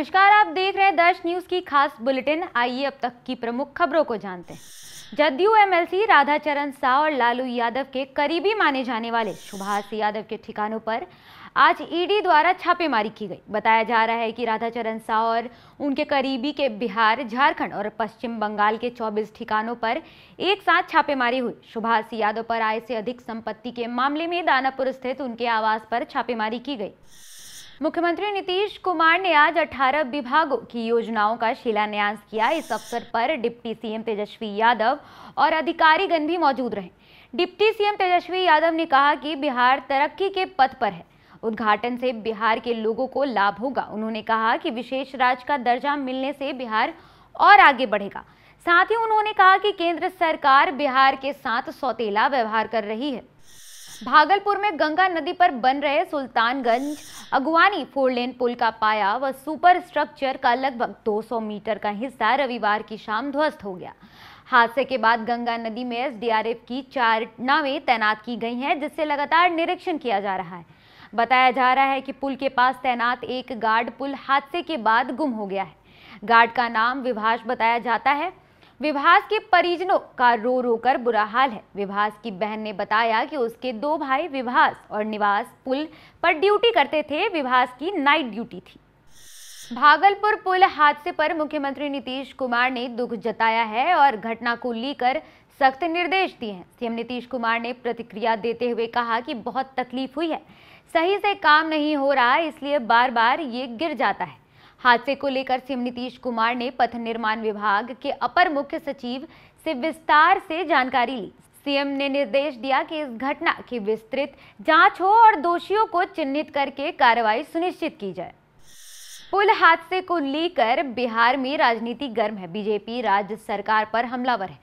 नमस्कार आप देख रहे हैं दर्श न्यूज की खास बुलेटिन आइए अब तक की प्रमुख खबरों को जानते हैं जदयू एमएलसी राधाचरण साह और लालू यादव के करीबी माने जाने वाले सुभाष यादव के ठिकानों पर आज ईडी द्वारा छापेमारी की गई बताया जा रहा है कि राधाचरण साह और उनके करीबी के बिहार झारखंड और पश्चिम बंगाल के 24 ठिकानों पर एक साथ छापेमारी हुई सुभाष यादव पर आय से अधिक संपत्ति के मामले में दानापुर स्थित उनके आवास पर छापेमारी की गई मुख्यमंत्री नीतीश कुमार ने आज 18 विभागों की योजनाओं का शिलान्यास किया इस अवसर पर डिप्टी सीएम तेजस्वी यादव और अधिकारीगण भी मौजूद रहे डिप्टी सीएम तेजस्वी यादव ने कहा कि बिहार तरक्की के पथ पर है उद्घाटन से बिहार के लोगों को लाभ होगा उन्होंने कहा कि विशेष राज्य का दर्जा मिलने से बिहार और आगे बढ़ेगा साथ ही उन्होंने कहा कि केंद्र सरकार बिहार के साथ सौतेला व्यवहार कर रही है भागलपुर में गंगा नदी पर बन रहे सुल्तानगंज अगवानी फोर लेन पुल का पाया व सुपर स्ट्रक्चर का लगभग 200 मीटर का हिस्सा रविवार की शाम ध्वस्त हो गया हादसे के बाद गंगा नदी में एसडीआरएफ की चार नावें तैनात की गई हैं जिससे लगातार निरीक्षण किया जा रहा है बताया जा रहा है कि पुल के पास तैनात एक गार्ड पुल हादसे के बाद गुम हो गया है गार्ड का नाम विभाष बताया जाता है विभास के परिजनों का रो रो कर बुरा हाल है विभास की बहन ने बताया कि उसके दो भाई विभास और निवास पुल पर ड्यूटी करते थे विभास की नाइट ड्यूटी थी भागलपुर पुल हादसे पर मुख्यमंत्री नीतीश कुमार ने दुख जताया है और घटना को लेकर सख्त निर्देश दिए हैं सीएम नीतीश कुमार ने प्रतिक्रिया देते हुए कहा कि बहुत तकलीफ हुई है सही से काम नहीं हो रहा इसलिए बार बार ये गिर जाता है हादसे को लेकर सीएम नीतीश कुमार ने पथ निर्माण विभाग के अपर मुख्य सचिव से विस्तार से जानकारी ली सीएम ने निर्देश दिया कि इस घटना की विस्तृत जांच हो और दोषियों को चिन्हित करके कार्रवाई सुनिश्चित की जाए पुल हादसे को लेकर बिहार में राजनीति गर्म है बीजेपी राज्य सरकार पर हमलावर है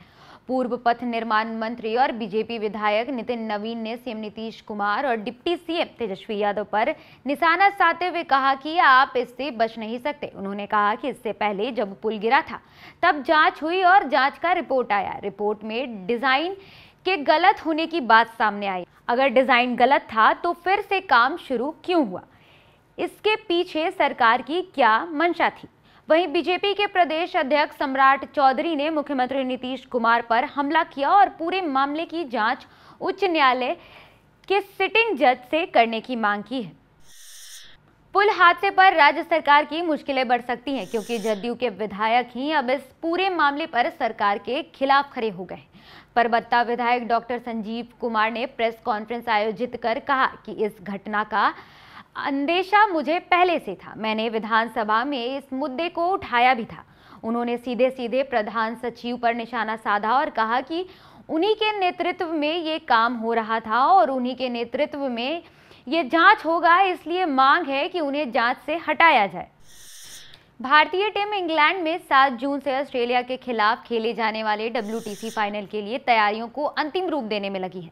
पूर्व पथ निर्माण मंत्री और बीजेपी विधायक नितिन नवीन ने सीएम नीतीश कुमार और डिप्टी सीएम तेजस्वी यादव पर निशाना साधते हुए कहा कि आप इससे बच नहीं सकते उन्होंने कहा कि इससे पहले जब पुल गिरा था तब जांच हुई और जांच का रिपोर्ट आया रिपोर्ट में डिजाइन के गलत होने की बात सामने आई अगर डिजाइन गलत था तो फिर से काम शुरू क्यों हुआ इसके पीछे सरकार की क्या मंशा थी वहीं बीजेपी के प्रदेश अध्यक्ष सम्राट चौधरी ने मुख्यमंत्री नीतीश कुमार पर हमला किया और पूरे मामले की जांच उच्च न्यायालय के सिटिंग जज से करने की मांग की है पुल हादसे पर राज्य सरकार की मुश्किलें बढ़ सकती हैं क्योंकि जदयू के विधायक ही अब इस पूरे मामले पर सरकार के खिलाफ खड़े हो गए परबत्ता विधायक डॉक्टर संजीव कुमार ने प्रेस कॉन्फ्रेंस आयोजित कर कहा कि इस घटना का अंदेशा मुझे पहले से था मैंने विधानसभा में इस मुद्दे को उठाया भी था उन्होंने सीधे सीधे प्रधान सचिव पर निशाना साधा और कहा कि उन्हीं के नेतृत्व में ये काम हो रहा था और उन्हीं के नेतृत्व में ये जांच होगा इसलिए मांग है कि उन्हें जांच से हटाया जाए भारतीय टीम इंग्लैंड में 7 जून से ऑस्ट्रेलिया के खिलाफ खेले जाने वाले डब्ल्यू फाइनल के लिए तैयारियों को अंतिम रूप देने में लगी है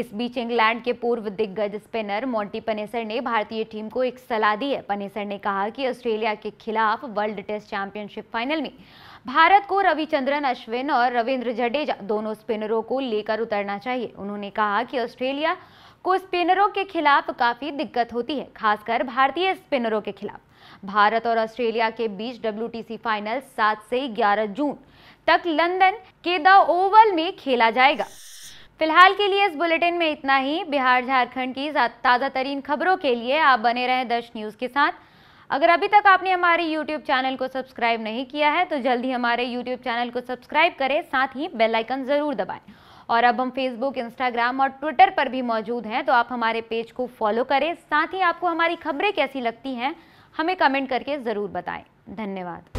इस बीच इंग्लैंड के पूर्व दिग्गज स्पिनर मोंटी पनेसर ने भारतीय टीम को एक सलाह दी है पनेसर ने कहा कि ऑस्ट्रेलिया के खिलाफ वर्ल्ड टेस्ट चैंपियनशिप फाइनल में भारत को रविचंद्रन अश्विन और रविन्द्र जडेजा दोनों स्पिनरों को लेकर उतरना चाहिए उन्होंने कहा कि ऑस्ट्रेलिया को स्पिनरों के खिलाफ काफ़ी दिक्कत होती है खासकर भारतीय स्पिनरों के खिलाफ भारत और ऑस्ट्रेलिया के बीच डब्ल्यू फाइनल 7 से 11 जून तक लंदन के द ओवल में खेला जाएगा फिलहाल के लिए इस बुलेटिन में इतना ही बिहार झारखंड की ताज़ा तरीन खबरों के लिए आप बने रहें दश न्यूज़ के साथ अगर अभी तक आपने हमारे YouTube चैनल को सब्सक्राइब नहीं किया है तो जल्दी हमारे YouTube चैनल को सब्सक्राइब करें साथ ही बेल आइकन ज़रूर दबाएं और अब हम Facebook, Instagram और Twitter पर भी मौजूद हैं तो आप हमारे पेज को फॉलो करें साथ ही आपको हमारी खबरें कैसी लगती हैं हमें कमेंट करके ज़रूर बताएं धन्यवाद